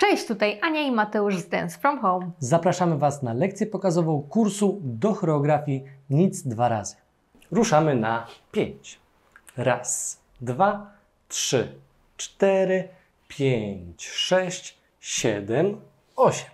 Cześć, tutaj Ania i Mateusz z Dance From Home. Zapraszamy Was na lekcję pokazową kursu do choreografii Nic dwa razy. Ruszamy na pięć. Raz, dwa, trzy, cztery, pięć, sześć, siedem, osiem.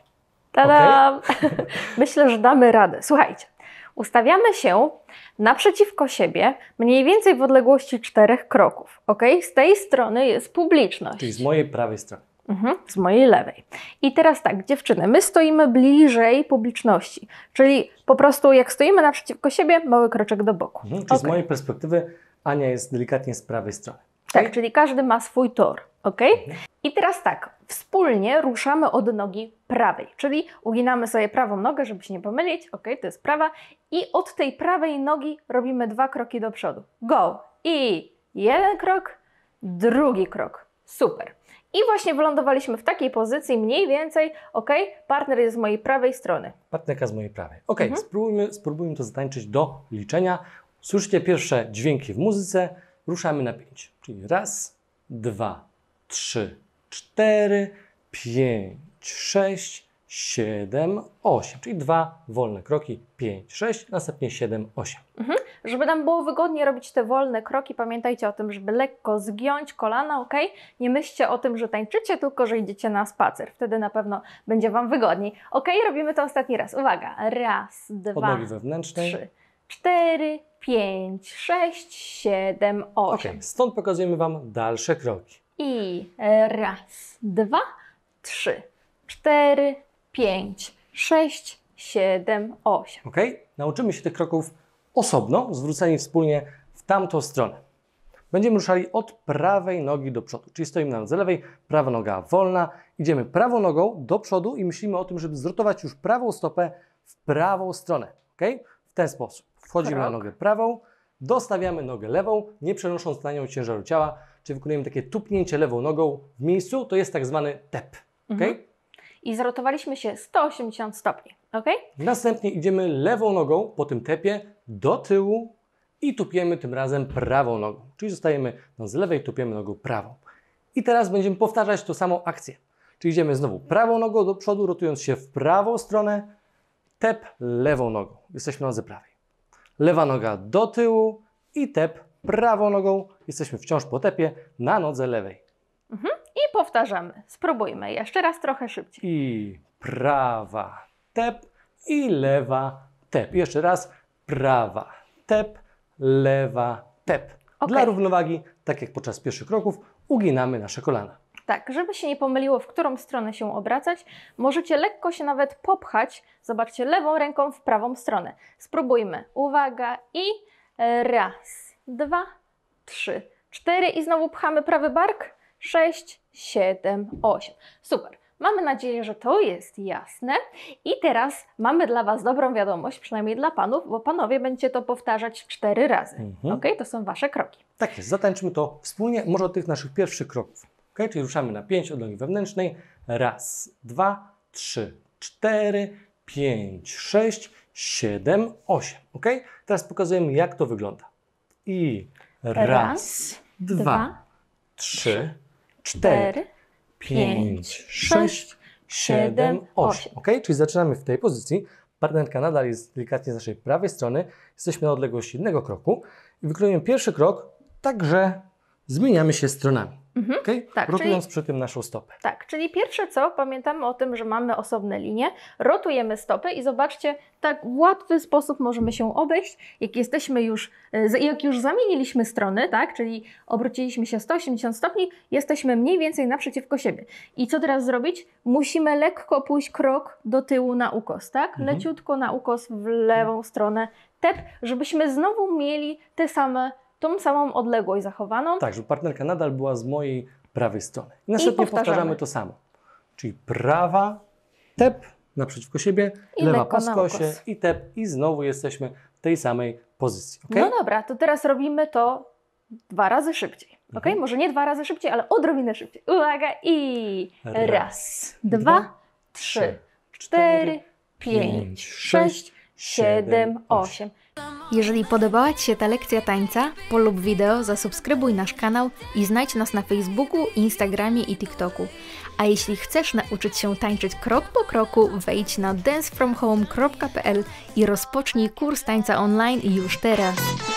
Tada! Okay? Myślę, że damy radę. Słuchajcie, ustawiamy się naprzeciwko siebie, mniej więcej w odległości czterech kroków. Ok? Z tej strony jest publiczność. Czyli z mojej prawej strony. Mhm. z mojej lewej. I teraz tak, dziewczyny, my stoimy bliżej publiczności, czyli po prostu jak stoimy naprzeciwko siebie, mały kroczek do boku. Mhm, czyli okay. z mojej perspektywy Ania jest delikatnie z prawej strony. Tak, okay? czyli każdy ma swój tor, ok? Mhm. I teraz tak, wspólnie ruszamy od nogi prawej, czyli uginamy sobie prawą nogę, żeby się nie pomylić, ok, to jest prawa, i od tej prawej nogi robimy dwa kroki do przodu. Go! I jeden krok, drugi krok Super. I właśnie wylądowaliśmy w takiej pozycji mniej więcej, ok, partner jest z mojej prawej strony. Partnerka z mojej prawej. Ok, mhm. spróbujmy, spróbujmy to zatańczyć do liczenia. Słyszycie pierwsze dźwięki w muzyce, ruszamy na pięć. Czyli raz, dwa, trzy, cztery, pięć, sześć, siedem, osiem. Czyli dwa wolne kroki, pięć, sześć, następnie siedem, osiem. Mhm. Żeby nam było wygodnie robić te wolne kroki, pamiętajcie o tym, żeby lekko zgiąć kolana, ok? Nie myślcie o tym, że tańczycie, tylko że idziecie na spacer. Wtedy na pewno będzie Wam wygodniej. Ok, robimy to ostatni raz. Uwaga, raz, dwa, trzy, cztery, pięć, sześć, siedem, osiem. Ok, Stąd pokazujemy Wam dalsze kroki. I raz, dwa, trzy, cztery, pięć, sześć, siedem, osiem. Ok, nauczymy się tych kroków osobno, zwróceni wspólnie w tamtą stronę. Będziemy ruszali od prawej nogi do przodu, czyli stoimy na nodze lewej, prawa noga wolna, idziemy prawą nogą do przodu i myślimy o tym, żeby zrotować już prawą stopę w prawą stronę. Ok? W ten sposób. Wchodzimy na nogę prawą, dostawiamy nogę lewą, nie przenosząc na nią ciężaru ciała, czy wykonujemy takie tupnięcie lewą nogą w miejscu, to jest tak zwany tep. Ok? Mhm. I zrotowaliśmy się 180 stopni. Ok? Następnie idziemy lewą nogą po tym tepie do tyłu i tupiemy tym razem prawą nogą. Czyli zostajemy no, z lewej, tupiemy nogą prawą. I teraz będziemy powtarzać tą samą akcję. Czyli idziemy znowu prawą nogą do przodu, rotując się w prawą stronę, tep lewą nogą. Jesteśmy na nodze prawej. Lewa noga do tyłu i tep prawą nogą. Jesteśmy wciąż po tepie na nodze lewej. Mhm. I powtarzamy. Spróbujmy jeszcze raz trochę szybciej. I prawa tep i lewa tep. I jeszcze raz prawa, tep, lewa, tep. Okay. Dla równowagi, tak jak podczas pierwszych kroków, uginamy nasze kolana. Tak, żeby się nie pomyliło, w którą stronę się obracać, możecie lekko się nawet popchać. Zobaczcie, lewą ręką w prawą stronę. Spróbujmy. Uwaga i raz, dwa, trzy, cztery i znowu pchamy prawy bark. Sześć, siedem, osiem. Super. Mamy nadzieję, że to jest jasne. I teraz mamy dla Was dobrą wiadomość, przynajmniej dla Panów, bo Panowie będziecie to powtarzać cztery razy. Mhm. Ok? To są Wasze kroki. Tak jest, zatańczmy to wspólnie, może od tych naszych pierwszych kroków. Ok? Czyli ruszamy na pięć od nogi wewnętrznej. Raz, dwa, trzy, cztery, pięć, sześć, siedem, osiem. Ok? Teraz pokazujemy, jak to wygląda. I raz, raz dwa, dwa, trzy, cztery 5, 6, 7, 8. Ok, czyli zaczynamy w tej pozycji. Partnerka nadal jest delikatnie z naszej prawej strony. Jesteśmy na odległości jednego kroku i wykonujemy pierwszy krok, także zmieniamy się stronami. Mhm. Okay? Tak, Rotując czyli, przy tym naszą stopę. Tak, czyli pierwsze co, pamiętamy o tym, że mamy osobne linie, rotujemy stopę i zobaczcie, tak w łatwy sposób możemy się obejść, jak jesteśmy już, jak już zamieniliśmy strony, tak, czyli obróciliśmy się 180 stopni, jesteśmy mniej więcej naprzeciwko siebie. I co teraz zrobić? Musimy lekko pójść krok do tyłu na ukos, tak? Mhm. Leciutko na ukos w lewą stronę, tep, żebyśmy znowu mieli te same tą samą odległość zachowaną. Tak, żeby partnerka nadal była z mojej prawej strony. I następnie I powtarzamy. powtarzamy to samo. Czyli prawa, tep naprzeciwko siebie, I lewa skosie i tep i znowu jesteśmy w tej samej pozycji. Okay? No dobra, to teraz robimy to dwa razy szybciej. Ok? Mhm. Może nie dwa razy szybciej, ale odrobinę szybciej. Uwaga i raz, raz dwa, dwa, trzy, cztery, pięć, sześć, siedem, osiem. Jeżeli podobała Ci się ta lekcja tańca, polub wideo, zasubskrybuj nasz kanał i znajdź nas na Facebooku, Instagramie i TikToku. A jeśli chcesz nauczyć się tańczyć krok po kroku, wejdź na dancefromhome.pl i rozpocznij kurs tańca online już teraz.